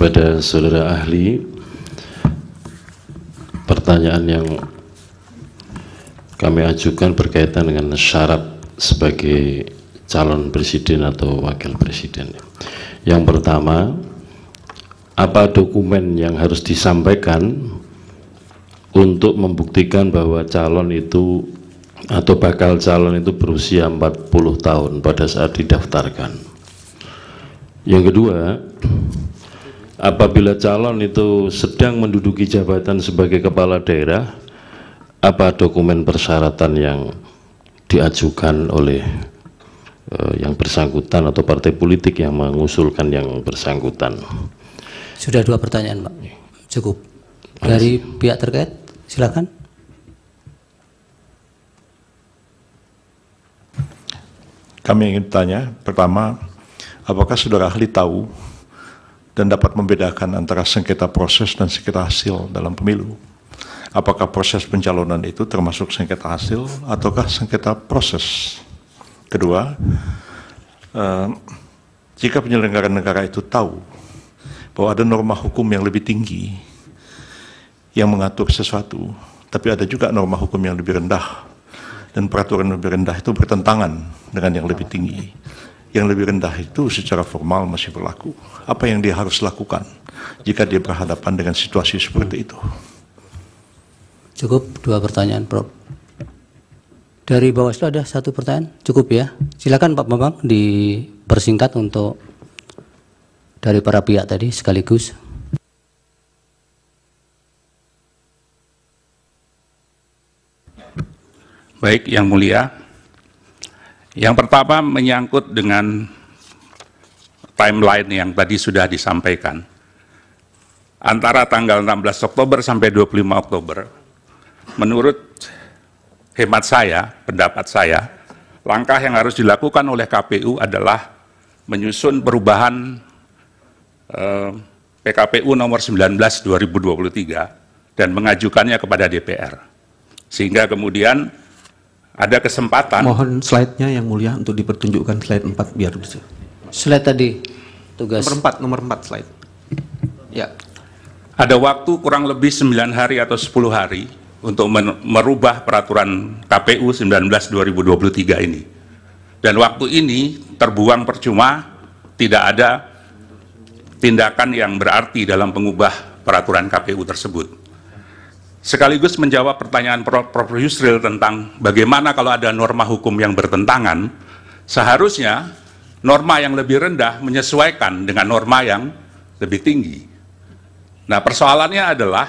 kepada saudara ahli pertanyaan yang kami ajukan berkaitan dengan syarat sebagai calon presiden atau wakil presiden. Yang pertama, apa dokumen yang harus disampaikan untuk membuktikan bahwa calon itu atau bakal calon itu berusia 40 tahun pada saat didaftarkan. Yang kedua, apabila calon itu sedang menduduki jabatan sebagai kepala daerah apa dokumen persyaratan yang diajukan oleh uh, yang bersangkutan atau partai politik yang mengusulkan yang bersangkutan sudah dua pertanyaan Pak iya. cukup dari pihak terkait silakan kami ingin tanya, pertama apakah saudara ahli tahu dan dapat membedakan antara sengketa proses dan sengketa hasil dalam pemilu. Apakah proses pencalonan itu termasuk sengketa hasil ataukah sengketa proses? Kedua, eh, jika penyelenggara negara itu tahu bahwa ada norma hukum yang lebih tinggi yang mengatur sesuatu, tapi ada juga norma hukum yang lebih rendah dan peraturan yang lebih rendah itu bertentangan dengan yang lebih tinggi yang lebih rendah itu secara formal masih berlaku. Apa yang dia harus lakukan jika dia berhadapan dengan situasi seperti itu? Cukup dua pertanyaan, Prof. Dari Bawaslu ada satu pertanyaan, cukup ya. Silakan Pak Bambang dipersingkat untuk dari para pihak tadi sekaligus. Baik, Yang Mulia, yang pertama menyangkut dengan timeline yang tadi sudah disampaikan. Antara tanggal 16 Oktober sampai 25 Oktober, menurut hemat saya, pendapat saya, langkah yang harus dilakukan oleh KPU adalah menyusun perubahan eh, PKPU nomor 19 2023 dan mengajukannya kepada DPR. Sehingga kemudian ada kesempatan. Mohon slide-nya yang mulia untuk dipertunjukkan slide 4 biar bisa. Slide tadi tugas. Nomor 4, nomor 4 slide. Ya. Ada waktu kurang lebih 9 hari atau 10 hari untuk merubah peraturan KPU 19 2023 ini. Dan waktu ini terbuang percuma, tidak ada tindakan yang berarti dalam pengubah peraturan KPU tersebut sekaligus menjawab pertanyaan Prof. Yusril tentang bagaimana kalau ada norma hukum yang bertentangan, seharusnya norma yang lebih rendah menyesuaikan dengan norma yang lebih tinggi. Nah persoalannya adalah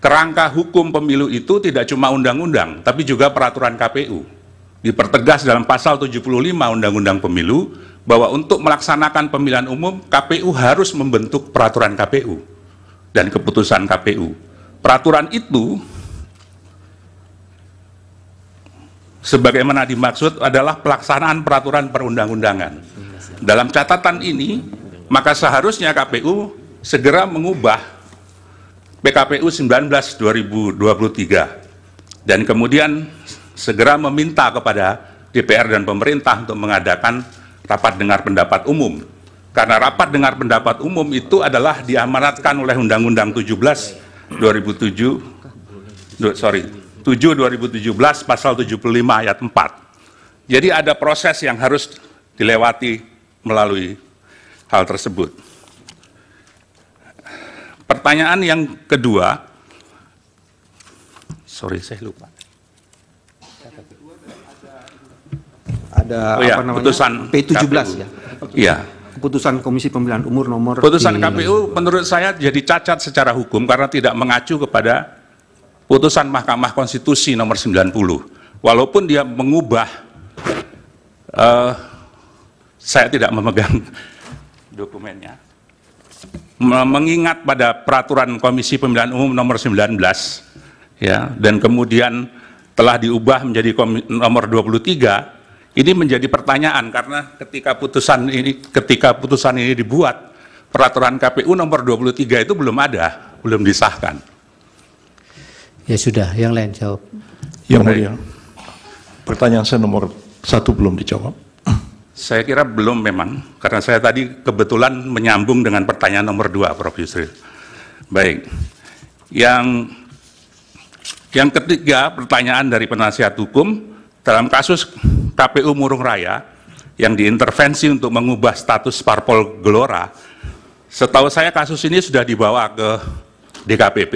kerangka hukum pemilu itu tidak cuma undang-undang, tapi juga peraturan KPU. Dipertegas dalam pasal 75 Undang-Undang Pemilu bahwa untuk melaksanakan pemilihan umum, KPU harus membentuk peraturan KPU dan keputusan KPU peraturan itu sebagaimana dimaksud adalah pelaksanaan peraturan perundang-undangan. Dalam catatan ini, maka seharusnya KPU segera mengubah PKPU 19 2023 dan kemudian segera meminta kepada DPR dan pemerintah untuk mengadakan rapat dengar pendapat umum. Karena rapat dengar pendapat umum itu adalah diamanatkan oleh Undang-Undang 17 2007 du, sorry 7 2017 pasal 75 ayat 4. Jadi ada proses yang harus dilewati melalui hal tersebut. Pertanyaan yang kedua, sorry saya lupa. Ada oh, ya, apa namanya? Putusan P17 ya. Iya keputusan Komisi Pemilihan Umum nomor Putusan di... KPU menurut saya jadi cacat secara hukum karena tidak mengacu kepada putusan Mahkamah Konstitusi nomor 90. Walaupun dia mengubah uh, saya tidak memegang dokumennya. Mengingat pada peraturan Komisi Pemilihan Umum nomor 19 ya dan kemudian telah diubah menjadi nomor 23 ini menjadi pertanyaan karena ketika putusan ini ketika putusan ini dibuat peraturan KPU nomor 23 itu belum ada, belum disahkan. Ya sudah, yang lain jawab. Yang mulia. Pertanyaan saya nomor satu belum dijawab. Saya kira belum memang, karena saya tadi kebetulan menyambung dengan pertanyaan nomor dua, Prof. Yusril. Baik, yang yang ketiga pertanyaan dari penasihat hukum, dalam kasus KPU Murung Raya yang diintervensi untuk mengubah status parpol gelora, setahu saya kasus ini sudah dibawa ke DKPP,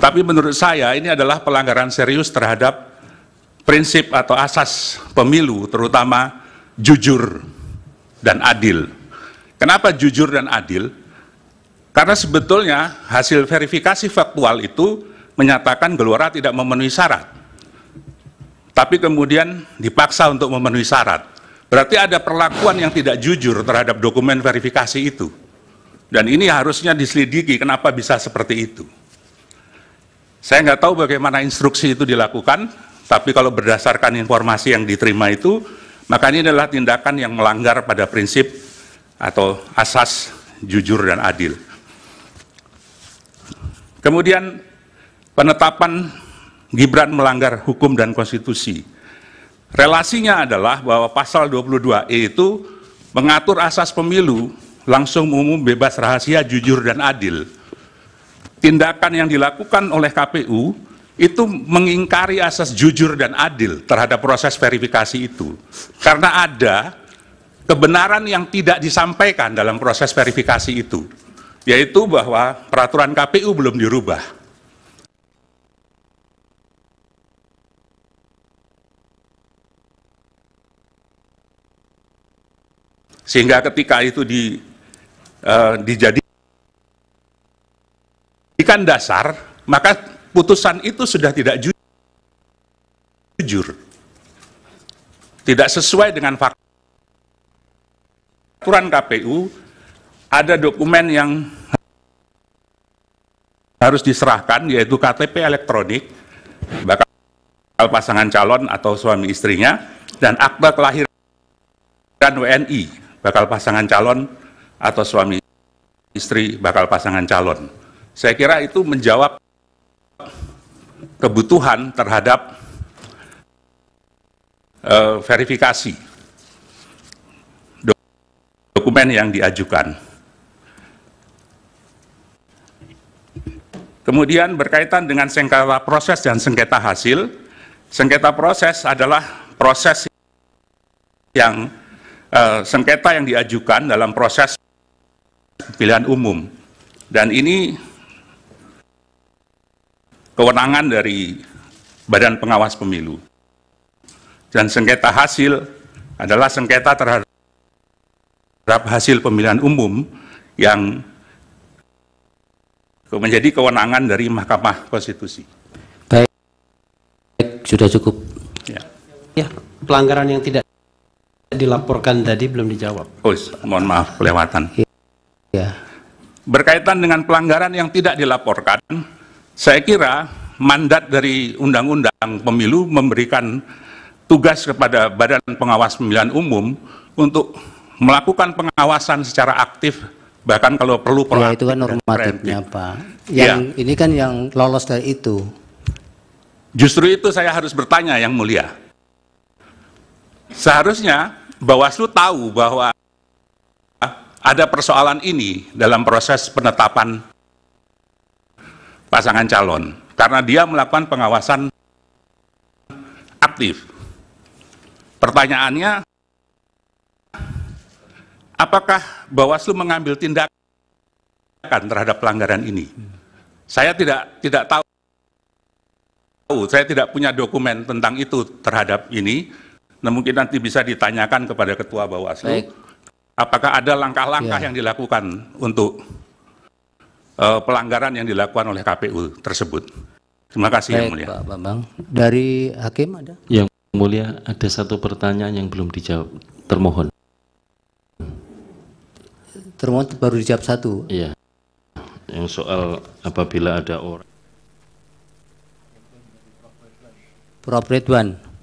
tapi menurut saya ini adalah pelanggaran serius terhadap prinsip atau asas pemilu, terutama jujur dan adil. Kenapa jujur dan adil? Karena sebetulnya hasil verifikasi faktual itu menyatakan Gelora tidak memenuhi syarat tapi kemudian dipaksa untuk memenuhi syarat. Berarti ada perlakuan yang tidak jujur terhadap dokumen verifikasi itu. Dan ini harusnya diselidiki kenapa bisa seperti itu. Saya nggak tahu bagaimana instruksi itu dilakukan, tapi kalau berdasarkan informasi yang diterima itu, maka ini adalah tindakan yang melanggar pada prinsip atau asas jujur dan adil. Kemudian penetapan Gibran melanggar hukum dan konstitusi. Relasinya adalah bahwa pasal 22E itu mengatur asas pemilu langsung umum bebas rahasia jujur dan adil. Tindakan yang dilakukan oleh KPU itu mengingkari asas jujur dan adil terhadap proses verifikasi itu. Karena ada kebenaran yang tidak disampaikan dalam proses verifikasi itu, yaitu bahwa peraturan KPU belum dirubah Sehingga ketika itu di, uh, dijadikan dasar, maka putusan itu sudah tidak jujur. Tidak sesuai dengan fakta. Aturan KPU, ada dokumen yang harus diserahkan, yaitu KTP elektronik, bakal pasangan calon atau suami istrinya, dan akta kelahiran WNI bakal pasangan calon atau suami istri bakal pasangan calon. Saya kira itu menjawab kebutuhan terhadap uh, verifikasi dokumen yang diajukan. Kemudian berkaitan dengan sengketa proses dan sengketa hasil, sengketa proses adalah proses yang Eh, sengketa yang diajukan dalam proses pilihan umum. Dan ini kewenangan dari Badan Pengawas Pemilu. Dan sengketa hasil adalah sengketa terhadap hasil pemilihan umum yang menjadi kewenangan dari Mahkamah Konstitusi. Baik, sudah cukup. Ya, ya pelanggaran yang tidak dilaporkan tadi belum dijawab. Oh, mohon maaf kelewatan. Ya. Berkaitan dengan pelanggaran yang tidak dilaporkan, saya kira mandat dari Undang-Undang Pemilu memberikan tugas kepada Badan Pengawas Pemilihan Umum untuk melakukan pengawasan secara aktif bahkan kalau perlu Ya, itu kan normatifnya Pak. Ya. Yang ya. ini kan yang lolos dari itu. Justru itu saya harus bertanya yang mulia. Seharusnya Bawaslu tahu bahwa ada persoalan ini dalam proses penetapan pasangan calon karena dia melakukan pengawasan aktif. Pertanyaannya, apakah Bawaslu mengambil tindakan terhadap pelanggaran ini? Saya tidak tidak tahu. Saya tidak punya dokumen tentang itu terhadap ini Nah mungkin nanti bisa ditanyakan kepada Ketua Bawaslu, Baik. apakah ada langkah-langkah ya. yang dilakukan untuk uh, pelanggaran yang dilakukan oleh KPU tersebut. Terima kasih Baik, Yang Mulia. Pak Bambang. Dari Hakim ada? Yang Mulia, ada satu pertanyaan yang belum dijawab. Termohon. Termohon baru dijawab satu. Iya. Yang soal apabila ada orang. Prof. Ridwan.